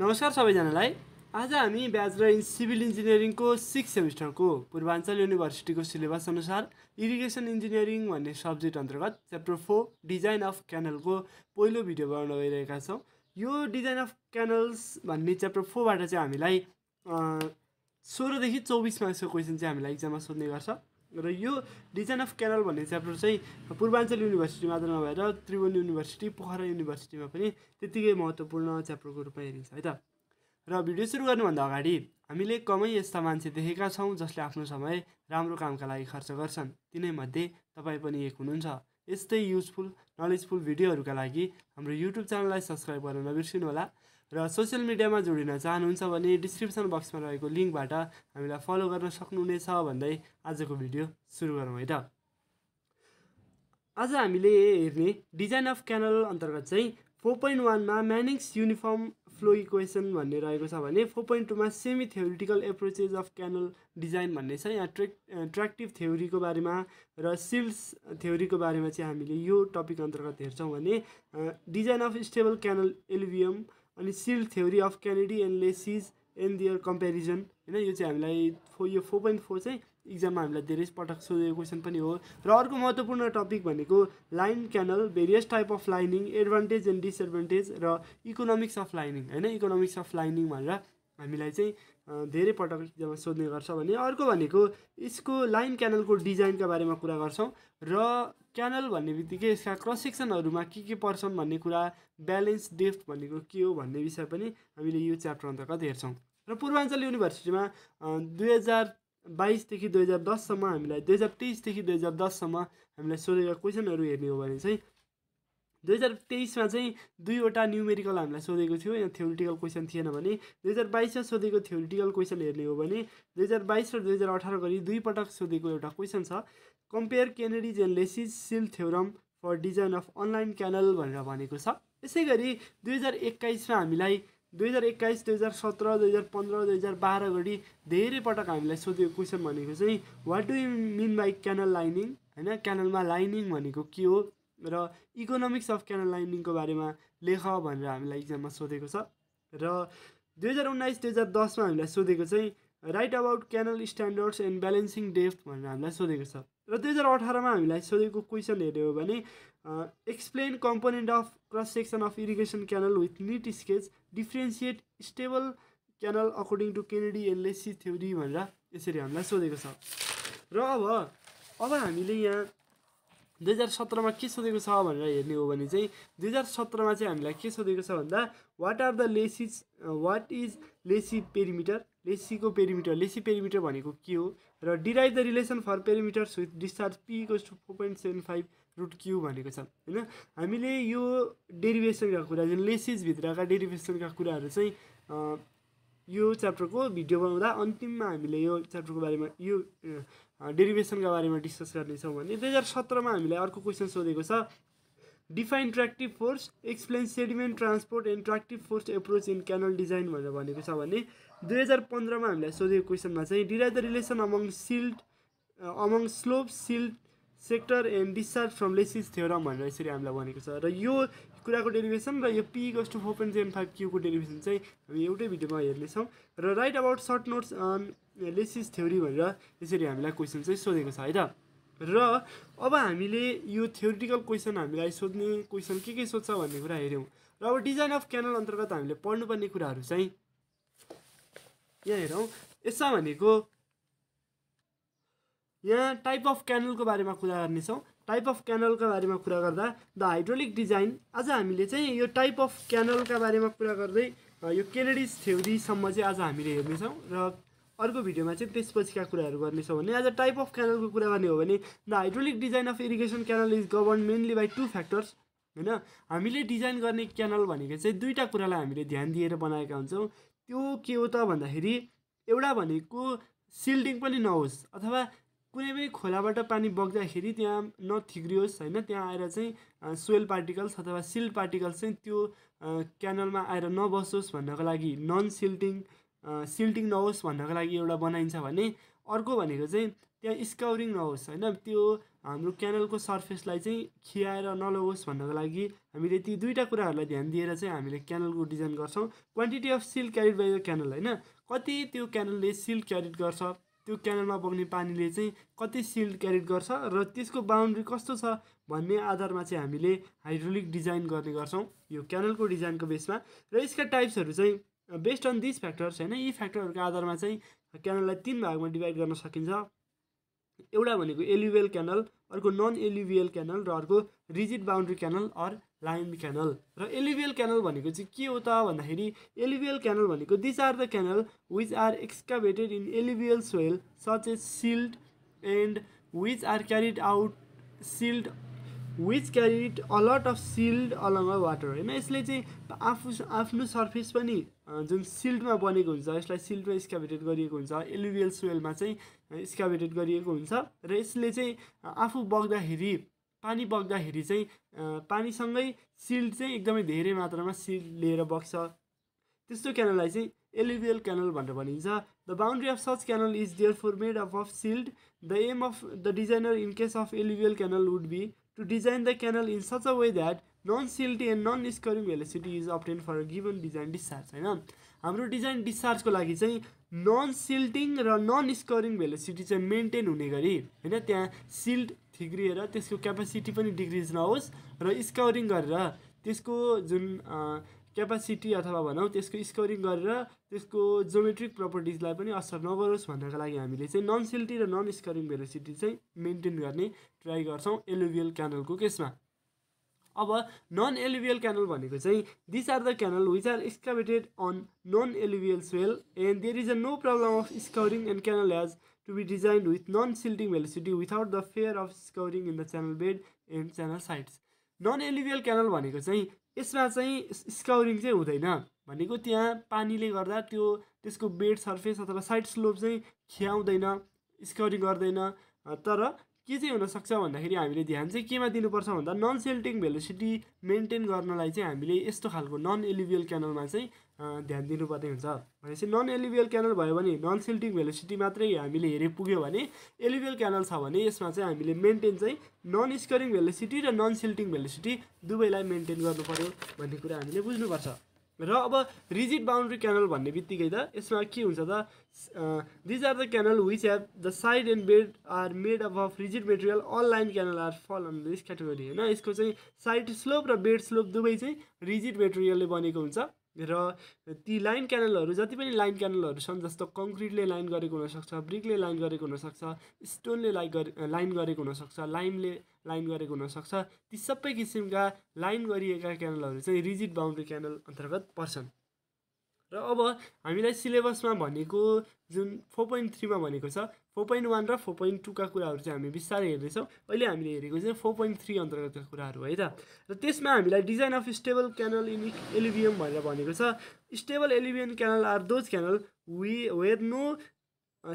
नमस्कार सबैजनालाई आज हामी ब्याचलर इन सिभिल इन्जिनियरिङको सिक्स सेमिस्टरको पूर्वाञ्चल युनिभर्सिटीको सिलेबस अनुसार इरिगेसन इन्जिनियरिङ भन्ने सब्जेक्ट अन्तर्गत च्याप्टर फोर डिजाइन अफ क्यानलको पहिलो भिडियो बनाउन गइरहेका छौँ यो डिजाइन अफ क्यानल्स भन्ने च्याप्टर फोरबाट चाहिँ हामीलाई सोह्रदेखि चौबिस मार्क्सको क्वेसन चाहिँ हामीलाई इक्जाममा सोध्ने गर्छ र यो डिजाइन अफ क्यानल भन्ने च्याप्टर चाहिँ पूर्वाञ्चल युनिभर्सिटी मात्र नभएर त्रिभुवन युनिभर्सिटी पोखरा युनिभर्सिटीमा पनि त्यत्तिकै महत्त्वपूर्ण च्याप्टरको रूपमा हेरिन्छ है त र भिडियो सुरु गर्नुभन्दा अगाडि हामीले कमै यस्ता मान्छे देखेका छौँ जसले आफ्नो समय राम्रो कामका लागि खर्च गर्छन् तिनैमध्ये तपाईँ पनि एक हुनुहुन्छ यस्तै युजफुल नलेजफुल भिडियोहरूका लागि हाम्रो युट्युब च्यानललाई सब्सक्राइब गर्न होला र सोसियल मिडियामा जोडिन चाहनुहुन्छ भने डिस्क्रिप्सन बक्समा रहेको लिङ्कबाट हामीलाई फलो गर्न सक्नुहुनेछ भन्दै आजको भिडियो सुरु गरौँ है त आज हामीले हेर्ने डिजाइन अफ क्यानल अन्तर्गत चाहिँ फोर पोइन्ट वानमा म्यानिङ्स युनिफर्म फ्लो इक्वेसन भन्ने रहेको छ भने फोर पोइन्ट टूमा semi theoretical approaches of canal design भन्ने छ यहाँ ट्रेक ट्र्याक्टिभ थ्योरीको बारेमा र सिल्स थ्योरीको बारेमा चाहिँ हामीले यो टपिक अन्तर्गत हेर्छौँ भने design of stable canal alluvium अनि silt theory of Kennedy and Lacey's and their comparison होइन यो चाहिँ हामीलाई फो यो फोर पोइन्ट फोर चाहिँ इक्जाममा हामीलाई धेरै पटक सोधेको क्वेसन पनि हो र अर्को महत्त्वपूर्ण टपिक भनेको line canal various type of lining advantage and disadvantage र इकोनोमिक्स अफ लाइनिङ होइन इकोनोमिक्स अफ लाइनिङ भनेर हामीलाई चाहिँ धेरै पटक सोध्ने गर्छ भने अर्को भनेको यसको लाइन क्यानलको डिजाइनका बारेमा कुरा गर्छौँ र क्यानल भन्ने बित्तिकै यसका क्रस सेक्सनहरूमा के के पर्छन् भन्ने कुरा ब्यालेन्स डेफ्थ भनेको के हो भन्ने विषय पनि हामीले यो च्याप्टर अन्तर्गत हेर्छौँ र पूर्वाञ्चल युनिभर्सिटीमा दुई हजार बाइसदेखि दुई हजार दससम्म हामीलाई दुई हजार तेइसदेखि दुई हजार दससम्म हामीलाई सोधेका क्वेसनहरू हेर्ने हो भने चाहिँ दुई हजार तेइसमा चाहिँ दुईवटा न्युमेरिकल हामीलाई सोधेको थियो यहाँ थ्योरिटिकल क्वेसन थिएन भने दुई हजार बाइसमा सोधेको थ्योरिटिकल क्वेसन हेर्ने हो भने दुई हजार बाइस र दुई हजार अठार गरी दुईपटक सोधेको एउटा क्वेसन छ compare Kennedy's and silt theorem for design of unlined canal भनेर भनेको छ यसै गरी दुई हजार एक्काइसमा हामीलाई दुई हजार एक्काइस दुई हजार सत्र दुई हजार पन्ध्र दुई हजार बाह्र गरी धेरै पटक हामीलाई सोधेको क्वेसन भनेको चाहिँ what do you mean by canal lining होइन क्यानलमा लाइनिङ भनेको के हो र इकोनोमिक्स अफ क्यानल लाइनिङको बारेमा लेख भनेर हामीलाई इक्जाममा सोधेको छ र दुई हजार उन्नाइस दुई हजार दसमा हामीलाई सोधेको चाहिँ write about canal standards and balancing depth भनेर हामीलाई सोधेको छ र दुई हजार अठारमा हामीलाई सोधेको क्वेसन हेऱ्यो भने explain component of cross section of irrigation canal with neat sketch differentiate stable canal according to Kennedy and Lacey theory भनेर यसरी हामीलाई सोधेको छ र अब अब हामीले यहाँ दुई हजार सत्रमा के सोधेको छ भनेर हेर्ने हो भने चाहिँ दुई हजार सत्रमा चाहिँ हामीलाई के सोधेको छ भन्दा what are the Lacey's what is Lacey perimeter लेसीको पेरिमिटर लेसी पेरिमिटर भनेको के हो र derive the relation for perimeters with discharge P equals to four point seven five root Q भनेको छ होइन हामीले यो डेरिभेसनका कुरा जुन लेसिजभित्रका डेरिभेसनका कुराहरू चाहिँ यो च्याप्टरको भिडियो बनाउँदा अन्तिममा हामीले यो च्याप्टरको बारेमा यो डेरिभेसनका बारेमा डिस्कस गर्नेछौँ भने दुई हजार सत्रमा हामीलाई अर्को क्वेसन सोधेको छ define tractive force explain sediment transport and tractive force approach in canal design भनेर भनेको छ भने दुई हजार पन्ध्रमा हामीलाई सोधेको क्वेसनमा चाहिँ derive the relation among silt among slope silt factor and discharge from Lacey's theorem भनेर यसरी हामीलाई भनेको छ र यो कुराको डेरिभेसन र यो P equals four point seven five क्यूको डेरिभेसन चाहिँ हामी एउटै भिडियोमा हेर्नेछौँ र write about short notes on Lacey's theory भनेर यसरी हामीलाई क्वेसन चाहिँ सोधेको छ है त र अब हामीले यो थ्योरिटिकल क्वेसन हामीलाई सोध्ने क्वेसन के के सोध्छ भन्ने कुरा हेऱ्यौँ र अब डिजाइन अफ क्यानल अन्तर्गत हामीले पढ्नुपर्ने कुराहरू चाहिँ यहाँ हेरौँ यसमा भनेको यहाँ टाइप अफ क्यानलको बारेमा कुरा गर्नेछौँ टाइप अफ क्यानलका बारेमा कुरा गर्दा द हाइड्रोलिक डिजाइन आज हामीले चाहिँ यो टाइप अफ क्यानलका बारेमा कुरा गर्दै यो केनेडिस थ्योरीसम्म चाहिँ आज हामीले हेर्नेछौँ र अर्को भिडियोमा चाहिँ त्यसपछिका कुराहरू गर्नेछौँ भने एज अ टाइप अफ क्यानलको कुरा गर्ने हो भने the hydraulic design of irrigation canal is govern mainly by two factors होइन हामीले डिजाइन गर्ने क्यानल भनेको चाहिँ दुईवटा कुरालाई हामीले ध्यान दिएर बनाएका हुन्छौँ त्यो के हो त भन्दाखेरि एउटा भनेको सिल्डिङ पनि नहोस् अथवा कुनै पनि खोलाबाट पानी बग्दाखेरि त्यहाँ नथिग्रियोस् होइन त्यहाँ आएर चाहिँ स्वेल पार्टिकल्स अथवा सिल्ड पार्टिकल्स चाहिँ त्यो क्यानलमा आएर नबसोस् भन्नको लागि नन सिल्डिङ सिल्टिङ नहोस् भन्नको लागि एउटा बनाइन्छ भने अर्को भनेको चाहिँ त्यहाँ स्काउरिङ नहोस् होइन त्यो हाम्रो क्यानलको सर्फेसलाई चाहिँ खियाएर नलगोस् भन्नको लागि हामीले ती दुईवटा कुराहरूलाई ध्यान दिएर चाहिँ हामीले क्यानलको डिजाइन गर्छौँ quantity of silt carried by the canal होइन कति त्यो क्यानलले सिल क्यारिड गर्छ त्यो क्यानलमा बग्ने पानीले चाहिँ कति सिल्ड क्यारिड गर्छ र त्यसको बााउन्ड्री कस्तो छ भन्ने आधारमा चाहिँ हामीले हाइड्रोलिक डिजाइन गर्ने गर्छौँ यो क्यानलको डिजाइनको बेसमा र यसका टाइप्सहरू चाहिँ बेस्ड अन दिस फ्याक्टर्स होइन यी फ्याक्टरहरूको आधारमा चाहिँ क्यानललाई तिन भागमा डिभाइड गर्न सकिन्छ एउटा भनेको एलिभियल क्यानल अर्को नन एलिभियल क्यानल र अर्को rigid boundary canal or line canal र एलिभियल क्यानल भनेको चाहिँ के हो त भन्दाखेरि एलिभियल क्यानल भनेको this are the canal which are excavated in alluvial soil such as silt and which are carried out silt which carry it a lot of silt along a water होइन यसले चाहिँ आफू आफ्नो सर्फेस पनि जुन सिल्डमा बनेको हुन्छ यसलाई सिल्डमा स्क्याभेटेड गरिएको हुन्छ एलुभियल सोयलमा चाहिँ स्क्याभेटेड गरिएको हुन्छ र यसले चाहिँ आफू बग्दाखेरि पानी बग्दाखेरि चाहिँ पानीसँगै सिल्ड चाहिँ एकदमै धेरै मात्रामा सिल्ड लिएर बग्छ त्यस्तो क्यानललाई चाहिँ एलिभियल क्यानल भनेर भनिन्छ the boundary of such canal is therefore made of of silt the aim of the designer in case of alluvial canal would be to design the canal in such a way that non silty and non scouring velocity is obtain for given design discharge होइन हाम्रो design डिस्चार्जको लागि चाहिँ non silting र non scouring velocity चाहिँ maintain हुने गरी होइन त्यहाँ सिल्ट थिग्रिएर त्यसको क्यापेसिटी पनि डिक्रिज नहोस् र स्करिङ गरेर त्यसको जुन क्यापासिटी अथवा भनौँ त्यसको स्कोरिङ गरेर त्यसको जोमेट्रिक प्रपर्टिजलाई पनि असर नगरोस् भन्नको लागि हामीले चाहिँ नन सिल्टी र नन स्कोरिङ भेलोसिटी चाहिँ मेन्टेन गर्ने ट्राई गर्छौँ एलोभियल क्यानलको केसमा अब नन एलिभियल क्यानल भनेको चाहिँ this are the canal which are excavated on non alluvial soil and there is a no problem of scouring and canal has to be design with non silting velocity without the fear of scouring in the channel bed and channel sides non alluvial canal भनेको चाहिँ यसमा चाहिँ स्काउरिङ चाहिँ हुँदैन भनेको त्यहाँ पानीले गर्दा त्यो त्यसको बेड सर्फेस अथवा साइड स्लोप चाहिँ खियाउँदैन स्काउरिङ गर्दैन तर के चाहिँ हुनसक्छ भन्दाखेरि हामीले ध्यान चाहिँ केमा दिनुपर्छ भन्दा नन सेल्टिङ भेलोसिटी मेन्टेन गर्नलाई चाहिँ हामीले यस्तो खालको नन एलिभियल क्यानलमा चाहिँ ध्यान दिनुपर्ने हुन्छ भनेपछि नन एलिभियल क्यानल भयो भने नन सिल्टिङ भेलोसिटी मात्रै हामीले हेरे पुग्यो भने एलिभियल क्यानल छ भने यसमा चाहिँ हामीले मेन्टेन चाहिँ नन स्करिङ भेलोसिटी र नन सिल्टिङ भेलोसिटी दुवैलाई मेन्टेन गर्नु पऱ्यो भन्ने कुरा हामीले बुझ्नुपर्छ र अब रिजिड बााउन्ड्री क्यानल भन्ने बित्तिकै त यसमा के हुन्छ त these are the canal which have the side and bed are made up of rigid material all line canal are fall on this category होइन यसको चाहिँ साइड स्लोप र बेड स्लोप दुवै चाहिँ रिजिड मेटेरियलले बनेको हुन्छ र ती लाइन क्यानलहरू जति पनि लाइन क्यानलहरू छन् जस्तो कङ्क्रिटले लाइन गरेको हुनसक्छ ब्रिकले लाइन गरेको हुनसक्छ स्टोनले लाइन गरे लाइन गरेको हुनसक्छ लाइमले लाइन गरेको हुनसक्छ ती सबै किसिमका लाइन गरिएका क्यानलहरू चाहिँ रिजिड बााउन्ड्री क्यानल अन्तर्गत पर्छन् र अब हामीलाई सिलेबसमा भनेको जुन फोर पोइन्ट थ्रीमा भनेको छ फोर पोइन्ट वान र फोर पोइन्ट टूका कुराहरू चाहिँ हामी बिस्तारै हेर्दैछौँ अहिले हामीले हेरेको चाहिँ फोर पोइन्ट थ्री अन्तर्गतका कुराहरू है त र त्यसमा हामीलाई design of stable canal in alluvium भनेर भनेको छ stable alluvium canal are those canal we where no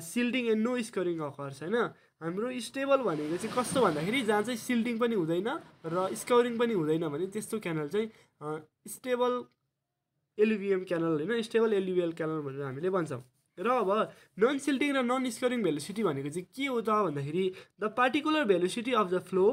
silting and no scouring occurs होइन हाम्रो स्टेबल भनेको चाहिँ कस्तो भन्दाखेरि जहाँ चाहिँ सिल्डिङ पनि हुँदैन र स्कोरिङ पनि हुँदैन भने त्यस्तो क्यानल चाहिँ स्टेबल एलिभिएम क्यानल होइन स्टेबल एलुभिएल क्यानल भनेर हामीले भन्छौँ र अब नन सिल्टिङ र नन स्करिङ भेलोसिटी भनेको चाहिँ के हो त भन्दाखेरि the particular velocity of the flow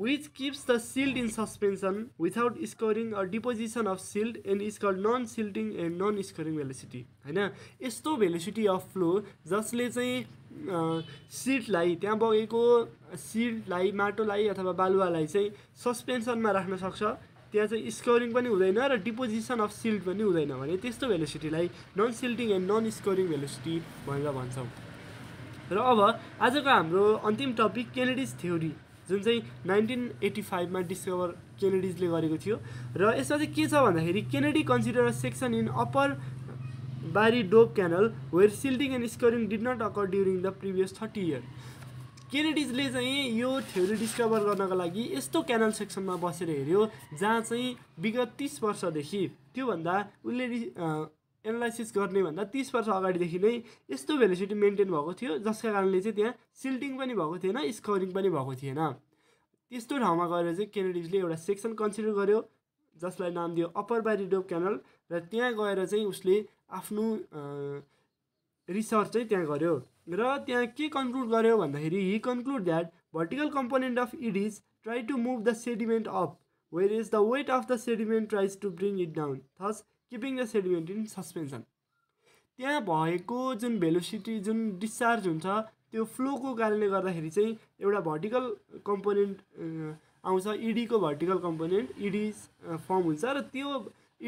which keeps the silt in suspension without scouring a deposition of silt and is called non silting and non scouring velocity होइन यस्तो velocity of flow जसले चाहिँ सिडलाई त्यहाँ बगेको सिडलाई माटोलाई अथवा बालुवालाई चाहिँ सस्पेन्सनमा राख्न सक्छ त्यहाँ चाहिँ स्कोरिङ पनि हुँदैन र डिपोजिसन अफ सिल्ड पनि हुँदैन भने त्यस्तो भेलोसिटीलाई non silting and non scouring velocity भनेर भन्छौँ र अब आजको हाम्रो अन्तिम टपिक केनेडिज थ्योरी जुन चाहिँ नाइन्टिन एट्टी फाइभमा डिस्कभर केनेडिजले गरेको थियो र यसमा चाहिँ के छ भन्दाखेरि Kennedy consider a section in upper Bari Doab canal where silting and scouring did not occur during the previous thirty year केनेडिजले चाहिँ यो थ्योरी डिस्कभर गर्नको लागि यस्तो क्यानल सेक्सनमा बसेर हेऱ्यो जहाँ चाहिँ विगत तिस वर्षदेखि त्योभन्दा उसले एनालाइसिस गर्ने भन्दा तिस वर्ष अगाडिदेखि नै यस्तो भेलिसिटी मेन्टेन भएको थियो जसका कारणले चाहिँ त्यहाँ सिल्टिङ पनि भएको थिएन स्कोरिङ पनि भएको थिएन त्यस्तो ठाउँमा गएर चाहिँ केनेडिजले एउटा सेक्सन कन्सिडर गर्यो जसलाई नाम दियो अप्पर बारी डोप क्यानल र त्यहाँ गएर चाहिँ उसले आफ्नो रिसर्च चाहिँ त्यहाँ गर्यो र त्यहाँ के कन्क्लुड गर्यो भन्दाखेरि he conclude that vertical component of it is try to move the sediment up where is the weight of the sediment tries to bring it down thus keeping the sediment in suspension त्यहाँ भएको जुन velocity जुन discharge हुन्छ त्यो फ्लोको कारणले गर्दाखेरि चाहिँ एउटा भर्टिकल कम्पोनेन्ट आउँछ इडीको भर्टिकल कम्पोनेन्ट इडिज फर्म हुन्छ र त्यो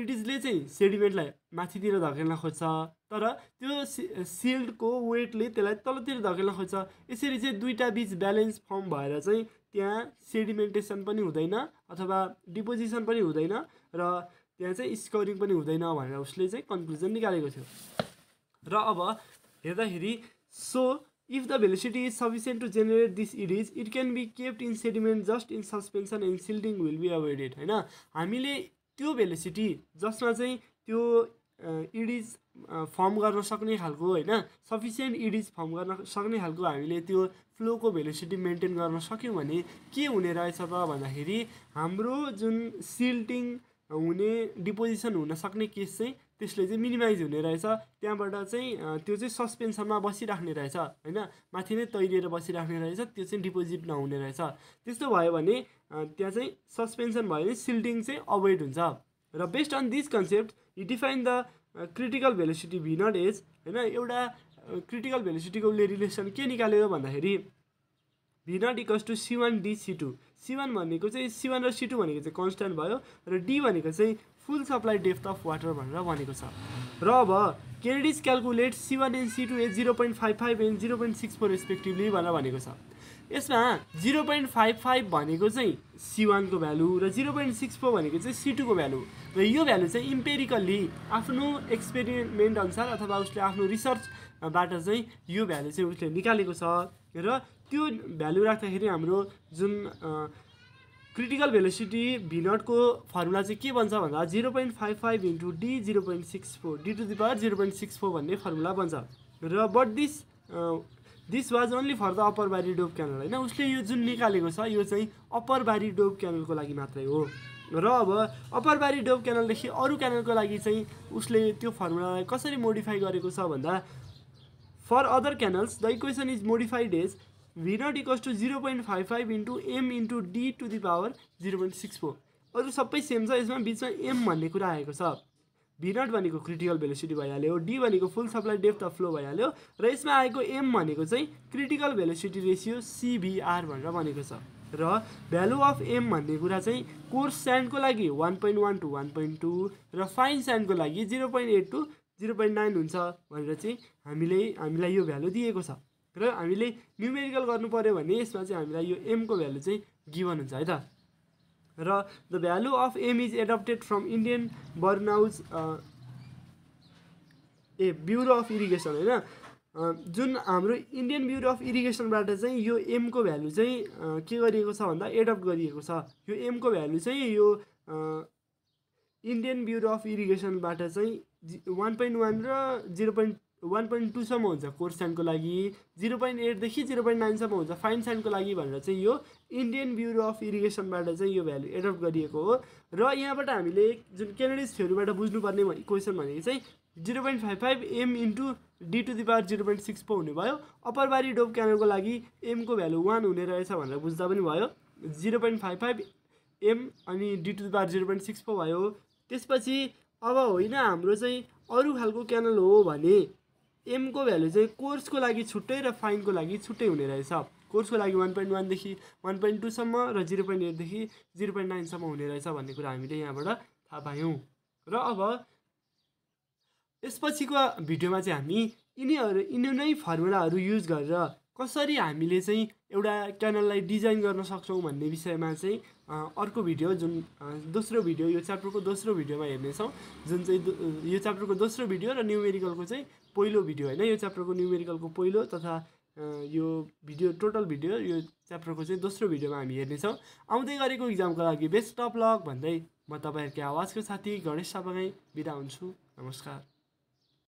इडिजले चाहिँ सेडिमेन्टलाई माथितिर धकेल्न खोज्छ तर त्यो सिल्डको वेटले त्यसलाई तलतिर धकेल्न खोज्छ यसरी चाहिँ दुईवटा बिच ब्यालेन्स फर्म भएर चाहिँ त्यहाँ सेडिमेन्टेसन पनि हुँदैन अथवा डिपोजिसन पनि हुँदैन र त्यहाँ चाहिँ स्कोरिङ पनि हुँदैन भनेर उसले चाहिँ कन्क्लुजन निकालेको थियो र अब हेर्दाखेरि so if the velocity is sufficient to generate this it is it can be kept in sediment just in suspension and silting will be avoided होइन हामीले त्यो भेलिसिटी जसमा चाहिँ त्यो इडिज फर्म गर्न सक्ने खालको होइन सफिसियन्ट इडिज फर्म गर्न सक्ने खालको हामीले त्यो फ्लोको भेलोसिटी मेन्टेन गर्न सक्यौँ भने के हुने रहेछ त भन्दाखेरि हाम्रो जुन सिल्टिङ हुने डिपोजिसन हुन सक्ने केस चाहिँ त्यसले चाहिँ मिनिमाइज हुने रहेछ त्यहाँबाट चाहिँ त्यो चाहिँ सस्पेन्सनमा बसिराख्ने रहेछ होइन माथि नै तैरिएर बसिराख्ने रहेछ त्यो चाहिँ डिपोजिट नहुने रहेछ त्यस्तो भयो भने त्यहाँ चाहिँ सस्पेन्सन भयो भने सिल्टिङ चाहिँ अभोइड हुन्छ र based on this concept you define the critical velocity V naught as होइन एउटा क्रिटिकल uh, भेलोसिटीको उसले रिलेसन के निकाल्यो भन्दाखेरि V naught equals to C one D C two C one भनेको चाहिँ सी वान र सी टू भनेको चाहिँ कन्सट्यान्ट भयो र डी भनेको चाहिँ full supply depth of water भनेर भनेको छ र अब Kennedy's calculate C one and C two as zero point five five and zero point six four respectively भनेर भनेको छ यसमा जिरो पोइन्ट फाइभ फाइभ भनेको चाहिँ सी वानको भ्यालु र जिरो पोइन्ट सिक्स फोर भनेको चाहिँ सी टूको भ्यालु र यो भ्यालु चाहिँ इम्पेरिकल्ली आफ्नो एक्सपेरिमेन्ट अनुसार अथवा उसले आफ्नो रिसर्चबाट चाहिँ यो भ्यालु चाहिँ उसले निकालेको छ र त्यो भ्यालु राख्दाखेरि हाम्रो जुन क्रिटिकल भेलोसिटी भिनटको फर्मुला चाहिँ के बन्छ भन्दा zero point five five into D zero point six four D to the power zero point six four भन्ने फर्मुला बन्छ र but this this was only for the upper Bari Doab canal होइन उसले यो जुन निकालेको छ यो चाहिँ अप्पर बारी डोब क्यानलको लागि मात्रै हो र अब अप्पर बारी डोब क्यानलदेखि अरू क्यानलको लागि चाहिँ उसले त्यो फर्मुलालाई कसरी मोडिफाई गरेको छ भन्दा for other canals the equation is modified as V naught equals to zero point five five into M into D to the power zero point six four अरू सबै सेम छ यसमा बिचमा एम भन्ने कुरा आएको छ भिरट भनेको क्रिटिकल भेलोसिटी भइहाल्यो डी भनेको full supply depth of flow भइहाल्यो र यसमा आएको एम भनेको चाहिँ क्रिटिकल भेलोसिटी रेसियो सिभिआर भनेर भनेको छ र भ्यालु अफ एम भन्ने कुरा चाहिँ कोर्स स्यान्डको लागि one point one to one point two र फाइन स्यान्डको लागि zero point eight to zero point nine हुन्छ भनेर चाहिँ हामीले हामीलाई यो भ्यालु दिएको छ र हामीले न्युमेरिकल गर्नु पऱ्यो भने यसमा चाहिँ हामीलाई यो एमको भ्यालु चाहिँ गिभन हुन्छ है त र the value of M is adapted from Indian बर्नाउज ए ब्युरो अफ इरिगेसन होइन uh, जुन हाम्रो इन्डियन ब्युरो अफ इरिगेसनबाट चाहिँ यो एमको भ्यालु चाहिँ uh, के गरिएको छ भन्दा एडप्ट गरिएको छ यो एमको भ्यालु चाहिँ यो इन्डियन ब्युरो अफ इरिगेसनबाट चाहिँ वान पोइन्ट वान र जिरो पोइन्ट वान पोइन्ट टूसम्म हुन्छ कोर्स साइनको लागि जिरो पोइन्ट एटदेखि जिरो पोइन्ट नाइनसम्म हुन्छ फाइन साइनको लागि भनेर चाहिँ यो इन्डियन ब्युरो अफ इरिगेसनबाट चाहिँ यो भ्यालु एडप्ट गरिएको हो र यहाँबाट हामीले जुन क्यान्डिडेट थ्योरीबाट बुझ्नुपर्ने क्वेसन भनेको चाहिँ zero point five five M into D to the power zero point six पो हुने भयो अप्पर बारी डोप क्यानलको लागि एमको भ्यालु वान हुने रहेछ भनेर बुझ्दा पनि भयो zero point five five M अनि D to the power zero point six पो भयो त्यसपछि अब होइन हाम्रो चाहिँ अरू खालको क्यानल हो भने एमको भ्यालु चाहिँ कोर्सको लागि छुट्टै र फाइनको लागि छुट्टै हुने रहेछ कोर्सको लागि वान पोइन्ट वानदेखि वान पोइन्ट टूसम्म र जिरो पोइन्ट एटदेखि जिरो पोइन्ट नाइनसम्म हुने रहेछ भन्ने कुरा हामीले यहाँबाट थाहा पायौँ र अब यसपछिको भिडियोमा चाहिँ हामी यिनीहरू यिनी नै फर्मुलाहरू युज गरेर कसरी हामीले चाहिँ एउटा क्यानललाई डिजाइन गर्न सक्छौँ भन्ने विषयमा चाहिँ अर्को भिडियो जुन दोस्रो भिडियो यो च्याप्टरको दोस्रो भिडियोमा हेर्नेछौँ जुन चाहिँ यो च्याप्टरको दोस्रो भिडियो र न्युमेरिकलको चाहिँ पहिलो भिडियो होइन यो च्याप्टरको न्युमेरिकलको पहिलो तथा यो भिडियो टोटल भिडियो यो च्याप्टरको चाहिँ दोस्रो भिडियोमा हामी हेर्नेछौँ आउँदै गरेको इक्जामको लागि बेस्ट अफ लक भन्दै म तपाईँहरूको आवाजको साथी गणेश सापागाई बिदा हुन्छु नमस्कार